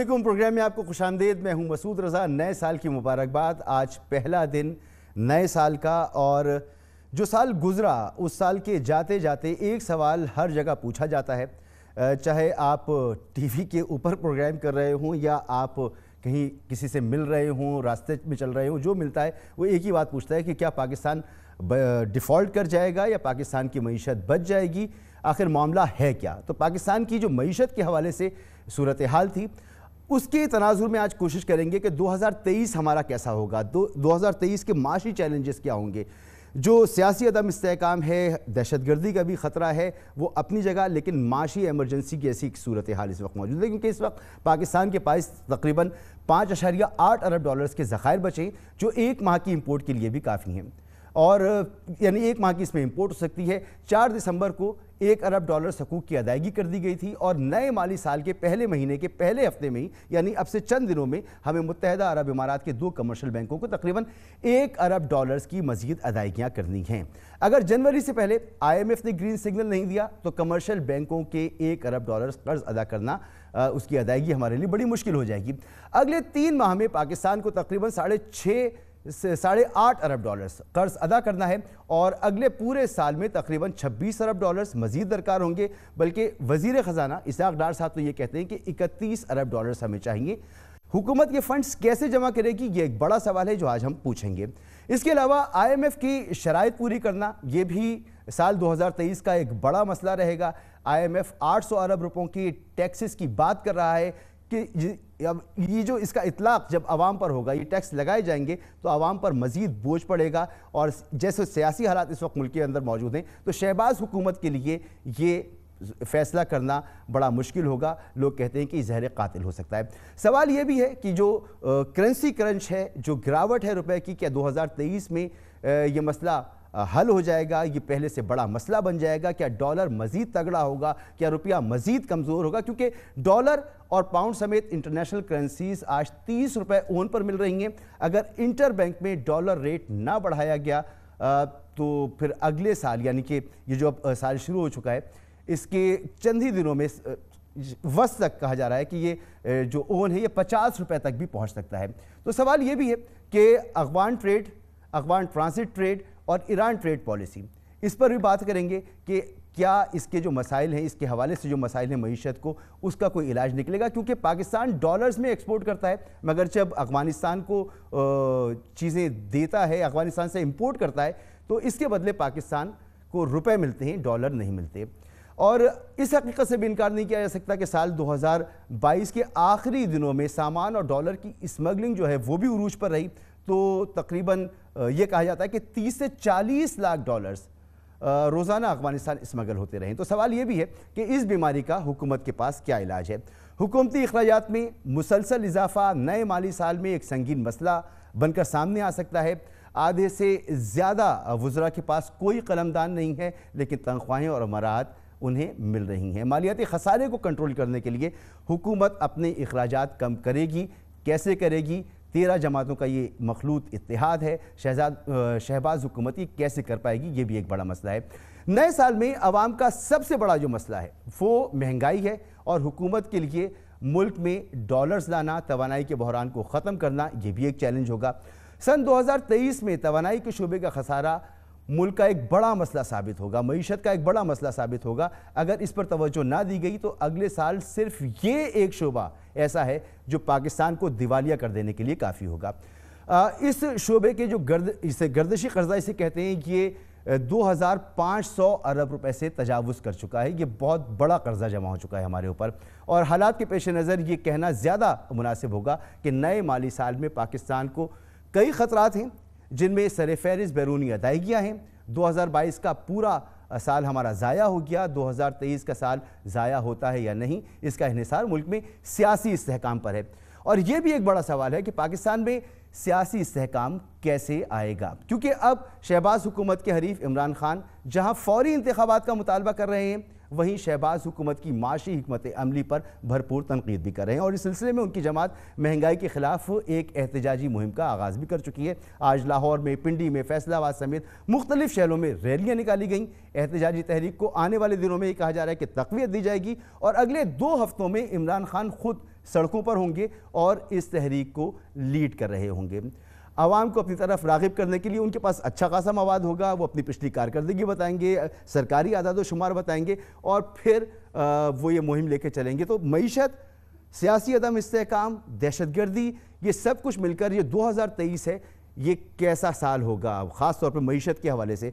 programme में आपको खुश आमदेद मैं हूं मसूद रज़ा नए साल की मुबारकबाद आज पहला दिन नए साल का और जो साल गुज़रा उस साल के जाते जाते एक सवाल हर जगह पूछा जाता है चाहे आप टीवी के ऊपर प्रोग्राम कर रहे हों या आप कहीं किसी से मिल रहे हों रास्ते में चल रहे हों जो मिलता है वो एक ही बात पूछता है कि क्या पाकिस्तान डिफ़ॉल्ट कर जाएगा या पाकिस्तान की मीशत बच जाएगी आखिर मामला है क्या तो पाकिस्तान की जो मीशत के हवाले से सूरत हाल थी उसके तनाजुर में आज कोशिश करेंगे कि 2023 हमारा कैसा होगा दो 2023 के माशी चैलेंजेस क्या होंगे जो सियासी अदम इसकाम है दहशतगर्दी का भी ख़तरा है वो अपनी जगह लेकिन माशी एमरजेंसी की ऐसी सूरत हाल इस वक्त मौजूद है क्योंकि इस वक्त पाकिस्तान के पास तकरीबन पाँच अशारिया आठ अरब डॉलर्स के ज़ख़ायर बचे जो एक माह की इम्पोर्ट के लिए भी काफ़ी हैं और यानी एक माह की इसमें इम्पोर्ट हो सकती है चार दिसंबर को एक अरब डॉलर सकूक की अदायगी कर दी गई थी और नए माली साल के पहले महीने के पहले हफ्ते में ही यानी अब से चंद दिनों में हमें मुतहदा अरब इमारात के दो कमर्शियल बैंकों को तकरीबन एक अरब डॉलर्स की मजीद अदायगियाँ करनी हैं अगर जनवरी से पहले आईएमएफ ने ग्रीन सिग्नल नहीं दिया तो कमर्शियल बैंकों के एक अरब डॉलर्स कर्ज अदा करना आ, उसकी अदायगी हमारे लिए बड़ी मुश्किल हो जाएगी अगले तीन माह में पाकिस्तान को तकरीबन साढ़े छः साढ़े आठ अरब डॉलर्स कर्ज अदा करना है और अगले पूरे साल में तकरीबन 26 अरब डॉलर्स मजीद दरकार होंगे बल्कि वजीर ख़जाना इसाक डार साहब तो ये कहते हैं कि 31 अरब डॉलर्स हमें चाहिए हुकूमत ये फंड्स कैसे जमा करेगी ये एक बड़ा सवाल है जो आज हम पूछेंगे इसके अलावा आईएमएफ की शराइ पूरी करना ये भी साल 2023 का एक बड़ा मसला रहेगा आईएमएफ 800 अरब रुपयों की टैक्सेस की बात कर रहा है कि अब ये जो इसका इतलाक़ जब आवाम पर होगा ये टैक्स लगाए जाएंगे तो आवाम पर मजीद बोझ पड़ेगा और जैसे सियासी हालात इस वक्त मुल्क के अंदर मौजूद हैं तो शहबाज हुकूमत के लिए ये फैसला करना बड़ा मुश्किल होगा लोग कहते हैं कि जहर कातिल हो सकता है सवाल ये भी है कि जो करेंसी करंच है जो गिरावट है रुपए की क्या तेईस में ये मसला हल हो जाएगा ये पहले से बड़ा मसला बन जाएगा क्या डॉलर मजीद तगड़ा होगा क्या रुपया मजीद कमज़ोर होगा क्योंकि डॉलर और पाउंड समेत इंटरनेशनल करेंसीज आज तीस रुपये ओन पर मिल रही हैं अगर इंटर बैंक में डॉलर रेट ना बढ़ाया गया तो फिर अगले साल यानी कि ये जो अब साल शुरू हो चुका है इसके चंद ही दिनों में वस्त तक कहा जा रहा है कि ये जो ओन है ये पचास रुपये तक भी पहुंच सकता है तो सवाल ये भी है कि Afghan trade Afghan transit trade और ईरान ट्रेड पॉलिसी इस पर भी बात करेंगे कि क्या इसके जो मसाइल हैं इसके हवाले से जो मसाइल हैं मीशत को उसका कोई इलाज निकलेगा क्योंकि पाकिस्तान डॉलर्स में एक्सपोर्ट करता है मगर जब अफगानिस्तान को चीज़ें देता है अफगानिस्तान से इम्पोर्ट करता है तो इसके बदले पाकिस्तान को रुपए मिलते हैं डॉलर नहीं मिलते और इस हकीकत से भी इनकार नहीं किया जा सकता कि साल 2022 के आखिरी दिनों में सामान और डॉलर की स्मगलिंग जो है वो भी उरूज पर रही तो तकरीबन ये कहा जाता है कि 30 से 40 लाख डॉलर्स रोज़ाना अफगानिस्तान स्मगल होते रहें तो सवाल ये भी है कि इस बीमारी का हुकूमत के पास क्या इलाज है हुकूमती अखराज में मुसलसल इजाफा नए माली साल में एक संगीन मसला बनकर सामने आ सकता है आधे से ज़्यादा वज्रा के पास कोई कलमदान नहीं है लेकिन तनख्वाहें और मराहत उन्हें मिल रही हैं मालियाती खसारे को कंट्रोल करने के लिए हुकूमत अपने अखराज कम करेगी कैसे करेगी तेरह जमातों का ये मखलूत इतिहाद है शहजाद शहबाज हुकूमती कैसे कर पाएगी ये भी एक बड़ा मसला है नए साल में आवाम का सबसे बड़ा जो मसला है वो महंगाई है और हुकूमत के लिए मुल्क में डॉलर्स लाना तोानाई के बहरान को ख़त्म करना ये भी एक चैलेंज होगा सन 2023 में तोानाई के शोबे का खसारा मुल्क का एक बड़ा मसला साबित होगा मीशत का एक बड़ा मसला साबित होगा अगर इस पर तोज्जो ना दी गई तो अगले साल सिर्फ ये एक शोबा ऐसा है जो पाकिस्तान को दिवालिया कर देने के लिए काफ़ी होगा आ, इस शोबे के जो गर्द इसे गर्दशी कर्जा इसे कहते हैं ये 2500 अरब रुपए से तजावज़ कर चुका है ये बहुत बड़ा कर्जा जमा हो चुका है हमारे ऊपर और हालात के पेश नज़र ये कहना ज़्यादा मुनासिब होगा कि नए माली साल में पाकिस्तान को कई ख़तरात हैं जिनमें सर सरफहरिस्त बैरूनी अदायगियाँ हैं 2022 का पूरा साल हमारा ज़ाया हो गया 2023 का साल ज़ाया होता है या नहीं इसका इसार मुल्क में सियासी इसकाम पर है और ये भी एक बड़ा सवाल है कि पाकिस्तान में सियासी इसकाम कैसे आएगा क्योंकि अब शहबाज हुकूमत के हरीफ इमरान खान जहाँ फौरी इंतबात का मुतालबा कर रहे हैं वहीं शहबाज हुकूमत की माशी हमत अमली पर भरपूर तनकीद भी कर रहे हैं और इस सिलसिले में उनकी जमात महंगाई के खिलाफ एक एहतजाजी मुहिम का आगाज़ भी कर चुकी है आज लाहौर में पिंडी में फैसलाबाद समेत मुख्तलिफ शहरों में रैलियाँ निकाली गई एहतजाजी तहरीक को आने वाले दिनों में ये कहा जा रहा है कि तकवीत दी जाएगी और अगले दो हफ्तों में इमरान खान खुद सड़कों पर होंगे और इस तहरीक को लीड कर रहे होंगे आवाम को अपनी तरफ रागब करने के लिए उनके पास अच्छा खासा मवाद होगा वो अपनी पिछली कारकर्दगी बताएंगे सरकारी आदाद व शुमार बताएंगे और फिर आ, वो ये मुहिम लेके चलेंगे तो मीशत सियासी अदम इसकाम दहशत गर्दी ये सब कुछ मिलकर ये 2023 है ये कैसा साल होगा ख़ास तौर पर मीशत के हवाले से